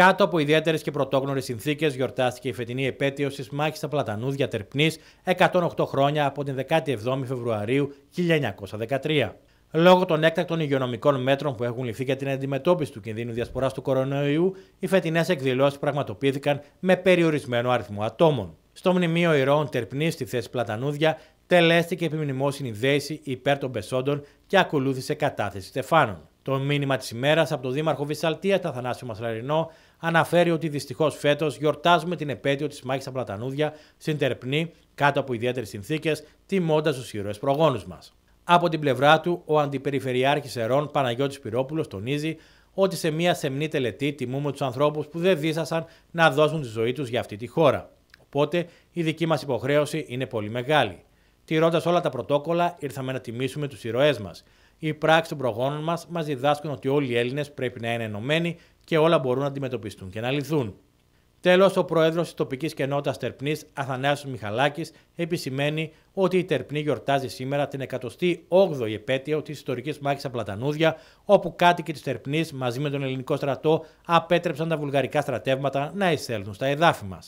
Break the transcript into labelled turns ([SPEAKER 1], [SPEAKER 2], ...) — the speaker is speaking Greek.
[SPEAKER 1] Κάτω από ιδιαίτερες και πρωτόγνωρες συνθήκες, γιορτάστηκε η φετινή επέτειος της μάχης στα Πλατανούδια Τερπνή 108 χρόνια από την 17η Φεβρουαρίου 1913. Λόγω των έκτακτων υγειονομικών μέτρων που έχουν ληφθεί για την αντιμετώπιση του κινδύνου διασποράς του κορονοϊού, οι φετινές εκδηλώσεις πραγματοποιήθηκαν με περιορισμένο αριθμό ατόμων. Στο μνημείο Ηρώων Τερπνής στη θέση Πλατανούδια τελέστηκε επιμνημόσυνη δέηση υπέρ των πεσόντων και ακολούθησε κατάθεση στεφάνων. Το μήνυμα της ημέρας από τον Δήμαρχο Βυσσαλτία, τα Θανάσιο Μασλαρινό, αναφέρει ότι δυστυχώς φέτος γιορτάζουμε την επέτειο της μάχης στα Πλατανούδια στην Τερπνή κάτω από ιδιαίτερες συνθήκες, τιμώντας τους ήρωες προγόνους μας. Από την πλευρά του, ο Αντιπεριφερειάρχης Ερών Παναγιώτης Πυρόπουλος τονίζει ότι σε μια σεμνή τελετή τιμούμε τους ανθρώπους που δεν δίσασαν να δώσουν τη ζωή τους για αυτή τη χώρα. Οπότε η δική μας υποχρέωση είναι πολύ μεγάλη. Τηρώντας όλα τα πρωτόκολλα, ήρθαμε να τιμήσουμε τους ηρωέ μας. Οι πράξει των προγόνων μας μας διδάσκουν ότι όλοι οι Έλληνες πρέπει να είναι ενωμένοι και όλα μπορούν να αντιμετωπιστούν και να λυθούν. Τέλος, ο πρόεδρος της τοπικής κοινότητας Τερπνής, Αθανάσου Μιχαλάκης, επισημαίνει ότι η Τερπνή γιορτάζει σήμερα την 108η επέτειο της ιστορικής μάχης Απλατανούδια, όπου κάτοικοι της Τερπνής μαζί με τον ελληνικό στρατό απέτρεψαν τα βουλγαρικά στρατεύματα να εισέλθουν στα εδάφη μας.